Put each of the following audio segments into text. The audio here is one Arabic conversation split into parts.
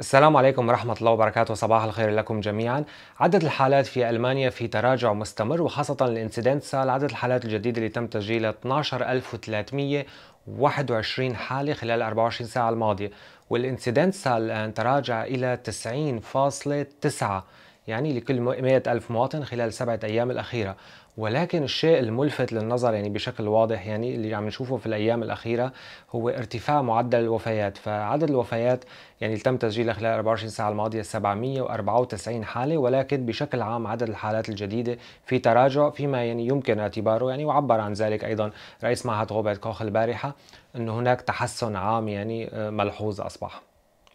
السلام عليكم ورحمة الله وبركاته صباح الخير لكم جميعا عدد الحالات في ألمانيا في تراجع مستمر وخاصة سال عدد الحالات الجديدة اللي تم تسجيلها 12321 حالة خلال 24 ساعة الماضية والانسيدنسا الآن تراجع إلى 90.9 يعني لكل 100 ألف مواطن خلال سبعة أيام الأخيرة ولكن الشيء الملفت للنظر يعني بشكل واضح يعني اللي عم نشوفه في الأيام الأخيرة هو ارتفاع معدل الوفيات فعدد الوفيات يعني تم تسجيلها خلال 24 ساعة الماضية 794 حالة ولكن بشكل عام عدد الحالات الجديدة في تراجع فيما يعني يمكن اعتباره يعني وعبر عن ذلك أيضا رئيس معهد غوبيت كوخ البارحة أنه هناك تحسن عام يعني آه، ملحوظ أصبح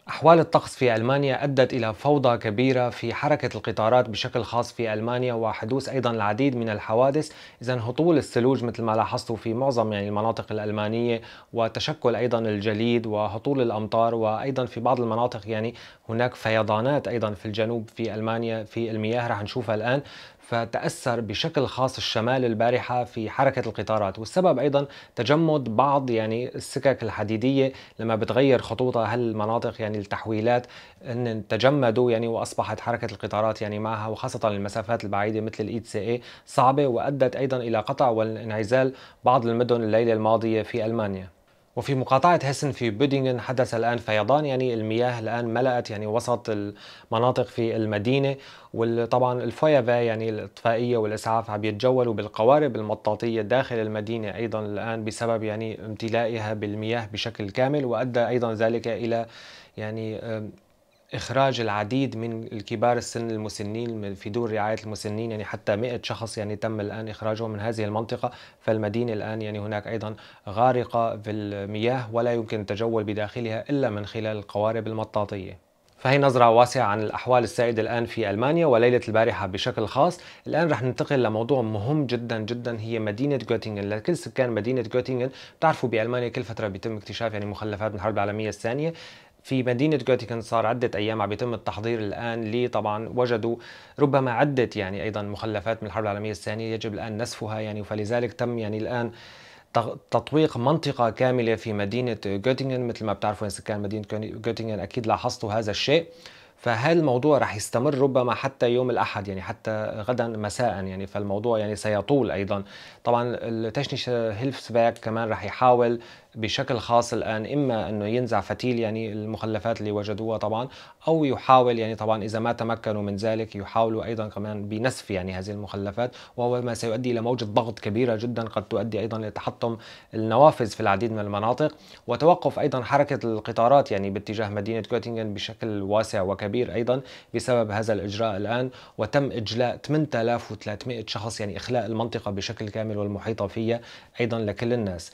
أحوال الطقس في ألمانيا أدت إلى فوضى كبيرة في حركة القطارات بشكل خاص في ألمانيا وحدوث أيضا العديد من الحوادث إذا هطول الثلوج مثل ما لاحظتوا في معظم يعني المناطق الألمانية وتشكل أيضا الجليد وهطول الأمطار وأيضا في بعض المناطق يعني هناك فيضانات أيضا في الجنوب في ألمانيا في المياه رح نشوفها الآن فتأثر بشكل خاص الشمال البارحة في حركة القطارات والسبب أيضا تجمد بعض يعني السكك الحديدية لما بتغير خطوطها هالمناطق يعني التحويلات أن تجمدوا يعني وأصبحت حركة القطارات يعني معها وخاصة المسافات البعيدة مثل الإي سي e صعبة وأدت أيضا إلى قطع وانعزال بعض المدن الليلة الماضية في ألمانيا وفي مقاطعة هسن في بودينغن حدث الآن فيضان يعني المياه الآن ملأت يعني وسط المناطق في المدينة وطبعا الفيافا يعني الإطفائية والإسعاف عم يتجولوا بالقوارب المطاطية داخل المدينة أيضا الآن بسبب يعني امتلائها بالمياه بشكل كامل وأدى أيضا ذلك إلى يعني إخراج العديد من الكبار السن المسنين في دور رعاية المسنين يعني حتى 100 شخص يعني تم الآن إخراجهم من هذه المنطقة فالمدينة الآن يعني هناك أيضا غارقة في المياه ولا يمكن التجول بداخلها إلا من خلال القوارب المطاطية فهي نظرة واسعة عن الأحوال السائدة الآن في ألمانيا وليلة البارحة بشكل خاص الآن رح ننتقل لموضوع مهم جدا جدا هي مدينة جوتينغن لكل سكان مدينة جوتينغن بتعرفوا بألمانيا كل فترة بيتم اكتشاف يعني مخلفات من الحرب العالمية الثانية في مدينة جوتيكن صار عدة أيام عم يتم التحضير الآن لي طبعا وجدوا ربما عدة يعني أيضا مخلفات من الحرب العالمية الثانية يجب الآن نسفها يعني فلذلك تم يعني الآن تطويق منطقة كاملة في مدينة جوتينغن مثل ما بتعرفوا إن سكان مدينة جوتينغن أكيد لاحظتوا هذا الشيء فهل الموضوع رح يستمر ربما حتى يوم الأحد يعني حتى غدا مساء يعني فالموضوع يعني سيطول أيضا طبعا التشنيش هيلفسباك كمان رح يحاول بشكل خاص الآن إما أنه ينزع فتيل يعني المخلفات اللي وجدوها طبعا أو يحاول يعني طبعا إذا ما تمكنوا من ذلك يحاولوا أيضا كمان بنسف يعني هذه المخلفات وهو ما سيؤدي إلى موجة ضغط كبيرة جدا قد تؤدي أيضا لتحطم النوافذ في العديد من المناطق وتوقف أيضا حركة القطارات يعني باتجاه مدينة كوتينغن بشكل واسع وكبير أيضا بسبب هذا الإجراء الآن وتم إجلاء 8300 شخص يعني إخلاء المنطقة بشكل كامل والمحيطة فيها أيضا لكل الناس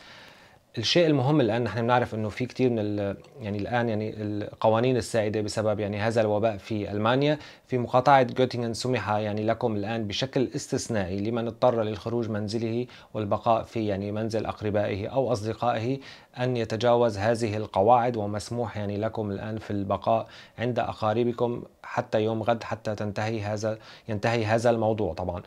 الشيء المهم الان نحن بنعرف انه في كثير من يعني الان يعني القوانين السائده بسبب يعني هذا الوباء في المانيا في مقاطعه جوتينغن سمح يعني لكم الان بشكل استثنائي لمن اضطر للخروج منزله والبقاء في يعني منزل اقربائه او اصدقائه ان يتجاوز هذه القواعد ومسموح يعني لكم الان في البقاء عند اقاربكم حتى يوم غد حتى تنتهي هذا ينتهي هذا الموضوع طبعا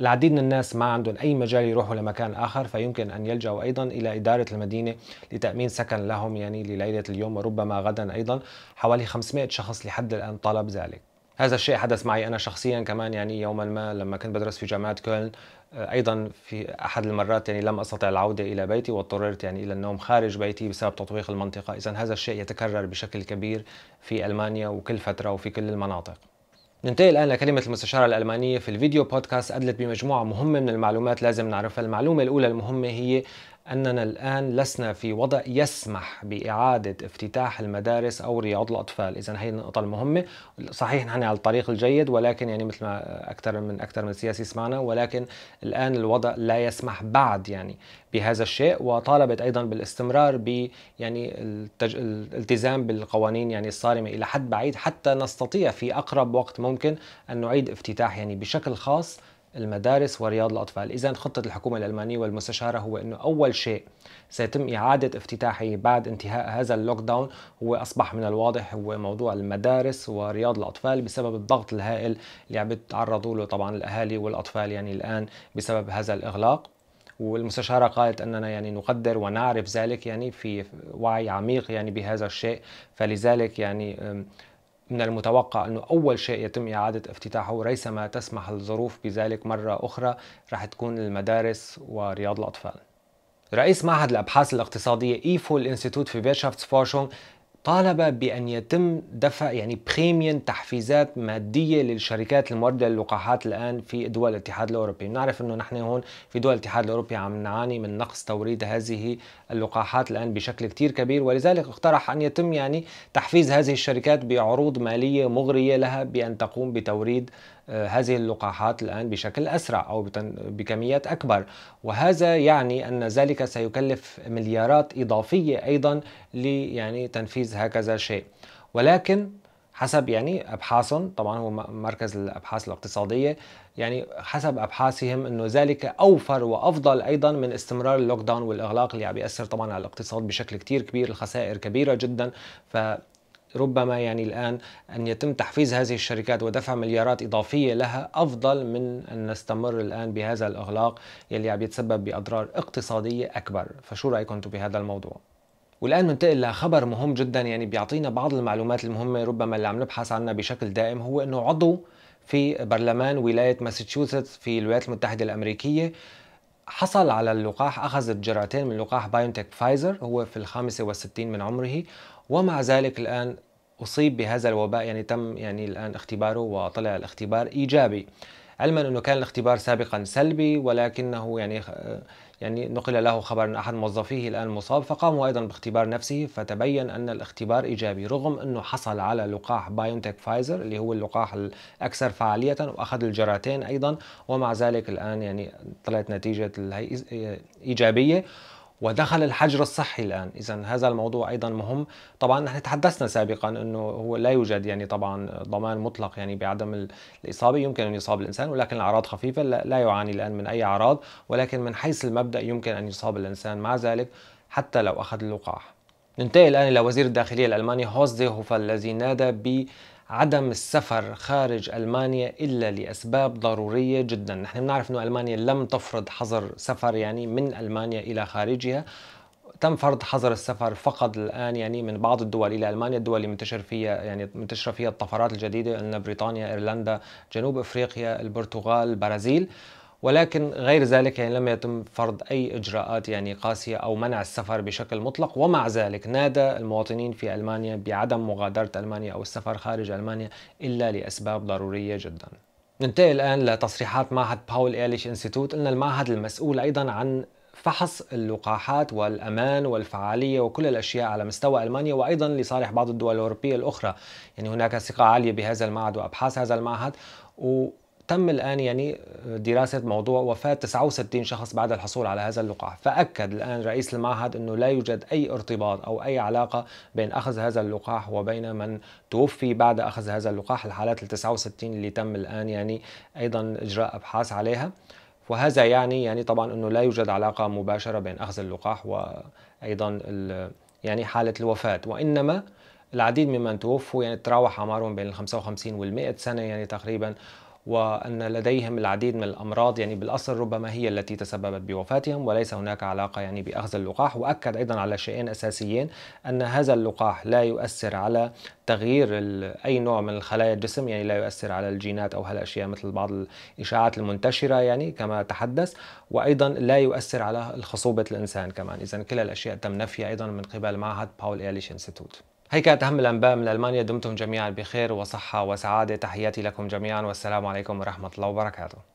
العديد من الناس ما عندهم أي مجال يروحوا لمكان آخر فيمكن أن يلجأوا أيضا إلى إدارة المدينة لتأمين سكن لهم يعني لليلة اليوم وربما غدا أيضا حوالي 500 شخص لحد الآن طلب ذلك هذا الشيء حدث معي أنا شخصيا كمان يعني يوما ما لما كنت بدرس في جامعة كولن آه، ايضا في احد المرات يعني لم استطع العوده الى بيتي واضطررت يعني الى النوم خارج بيتي بسبب تطويق المنطقه، اذا هذا الشيء يتكرر بشكل كبير في المانيا وكل فتره وفي كل المناطق. ننتقل الآن لكلمة المستشارة الألمانية في الفيديو بودكاست أدلت بمجموعة مهمة من المعلومات لازم نعرفها المعلومة الأولى المهمة هي أننا الآن لسنا في وضع يسمح بإعادة افتتاح المدارس أو رياض الأطفال إذا هي النقطة المهمة صحيح نحن على الطريق الجيد ولكن يعني مثل ما أكثر من أكثر من سياسي سمعنا ولكن الآن الوضع لا يسمح بعد يعني بهذا الشيء وطالبت أيضا بالاستمرار ب يعني التج... الالتزام بالقوانين يعني الصارمة إلى حد بعيد حتى نستطيع في أقرب وقت ممكن أن نعيد افتتاح يعني بشكل خاص المدارس ورياض الأطفال إذا خطة الحكومة الألمانية والمستشارة هو أنه أول شيء سيتم إعادة افتتاحه بعد انتهاء هذا اللوك داون هو أصبح من الواضح هو موضوع المدارس ورياض الأطفال بسبب الضغط الهائل اللي عم يتعرضوا له طبعا الأهالي والأطفال يعني الآن بسبب هذا الإغلاق والمستشارة قالت أننا يعني نقدر ونعرف ذلك يعني في وعي عميق يعني بهذا الشيء فلذلك يعني من المتوقع أنه أول شيء يتم إعادة افتتاحه ريثما تسمح الظروف بذلك مرة أخرى رح تكون المدارس ورياض الأطفال رئيس معهد الأبحاث الاقتصادية إيفو الانستيتوت في بيرشافتسفورشونغ طالب بأن يتم دفع يعني بريميوم تحفيزات مادية للشركات الموردة للقاحات الآن في دول الاتحاد الأوروبي بنعرف أنه نحن هون في دول الاتحاد الأوروبي عم نعاني من نقص توريد هذه اللقاحات الآن بشكل كتير كبير ولذلك اقترح أن يتم يعني تحفيز هذه الشركات بعروض مالية مغرية لها بأن تقوم بتوريد هذه اللقاحات الآن بشكل أسرع أو بكميات أكبر وهذا يعني أن ذلك سيكلف مليارات إضافية أيضا لي يعني تنفيذ هكذا شيء ولكن حسب يعني ابحاثهم طبعا هو مركز الابحاث الاقتصاديه يعني حسب ابحاثهم انه ذلك اوفر وافضل ايضا من استمرار اللوك داون والاغلاق اللي عم بياثر طبعا على الاقتصاد بشكل كتير كبير الخسائر كبيره جدا ف ربما يعني الآن أن يتم تحفيز هذه الشركات ودفع مليارات إضافية لها أفضل من أن نستمر الآن بهذا الإغلاق يلي عم يتسبب بأضرار اقتصادية أكبر فشو رأيكم أنتم بهذا الموضوع؟ والآن ننتقل لخبر مهم جدا يعني بيعطينا بعض المعلومات المهمة ربما اللي عم نبحث عنها بشكل دائم هو أنه عضو في برلمان ولاية ماساتشوستس في الولايات المتحدة الأمريكية حصل على اللقاح أخذ جرعتين من لقاح بايونتك فايزر هو في الخامسة والستين من عمره ومع ذلك الآن أصيب بهذا الوباء يعني تم يعني الآن اختباره وطلع الاختبار إيجابي علما أنه كان الاختبار سابقا سلبي ولكنه يعني يعني نقل له خبر أن أحد موظفيه الآن مصاب فقاموا أيضا باختبار نفسه فتبين أن الاختبار إيجابي رغم أنه حصل على لقاح بايونتك فايزر اللي هو اللقاح الأكثر فعالية وأخذ الجرعتين أيضا ومع ذلك الآن يعني طلعت نتيجة إيجابية ودخل الحجر الصحي الان اذا هذا الموضوع ايضا مهم طبعا نحن تحدثنا سابقا انه هو لا يوجد يعني طبعا ضمان مطلق يعني بعدم الاصابه يمكن ان يصاب الانسان ولكن الاعراض خفيفه لا يعاني الان من اي اعراض ولكن من حيث المبدا يمكن ان يصاب الانسان مع ذلك حتى لو اخذ اللقاح ننتقل الان الى وزير الداخليه الالماني هوزدي هوفا الذي نادى ب عدم السفر خارج المانيا الا لاسباب ضروريه جدا، نحن نعرف انه المانيا لم تفرض حظر سفر يعني من المانيا الى خارجها تم فرض حظر السفر فقط الان يعني من بعض الدول الى المانيا الدول اللي منتشر فيها يعني منتشر فيها الطفرات الجديده قلنا بريطانيا ايرلندا جنوب افريقيا البرتغال البرازيل ولكن غير ذلك يعني لم يتم فرض أي إجراءات يعني قاسية أو منع السفر بشكل مطلق ومع ذلك نادى المواطنين في ألمانيا بعدم مغادرة ألمانيا أو السفر خارج ألمانيا إلا لأسباب ضرورية جداً ننتقل الآن لتصريحات معهد باول إيليش إنستيتوت إن المعهد المسؤول أيضا عن فحص اللقاحات والأمان والفعالية وكل الأشياء على مستوى ألمانيا وأيضا لصالح بعض الدول الأوروبية الأخرى يعني هناك ثقة عالية بهذا المعهد وأبحاث هذا المعهد و تم الآن يعني دراسة موضوع وفاة 69 شخص بعد الحصول على هذا اللقاح فأكد الآن رئيس المعهد أنه لا يوجد أي ارتباط أو أي علاقة بين أخذ هذا اللقاح وبين من توفي بعد أخذ هذا اللقاح الحالات ال 69 اللي تم الآن يعني أيضا إجراء أبحاث عليها وهذا يعني يعني طبعا أنه لا يوجد علاقة مباشرة بين أخذ اللقاح وأيضا يعني حالة الوفاة وإنما العديد ممن توفوا يعني تراوح أعمارهم بين ال 55 وال 100 سنة يعني تقريبا وأن لديهم العديد من الأمراض يعني بالأصل ربما هي التي تسببت بوفاتهم وليس هناك علاقة يعني بأخذ اللقاح وأكد أيضا على شيئين أساسيين أن هذا اللقاح لا يؤثر على تغيير أي نوع من الخلايا الجسم يعني لا يؤثر على الجينات أو هالأشياء مثل بعض الإشاعات المنتشرة يعني كما تحدث وأيضا لا يؤثر على خصوبة الإنسان كمان إذا كل الأشياء تم نفيها أيضا من قبل معهد باول إيرليش انستيتوت هي كانت أهم الأنباء من ألمانيا دمتم جميعا بخير وصحة وسعادة تحياتي لكم جميعا والسلام عليكم ورحمة الله وبركاته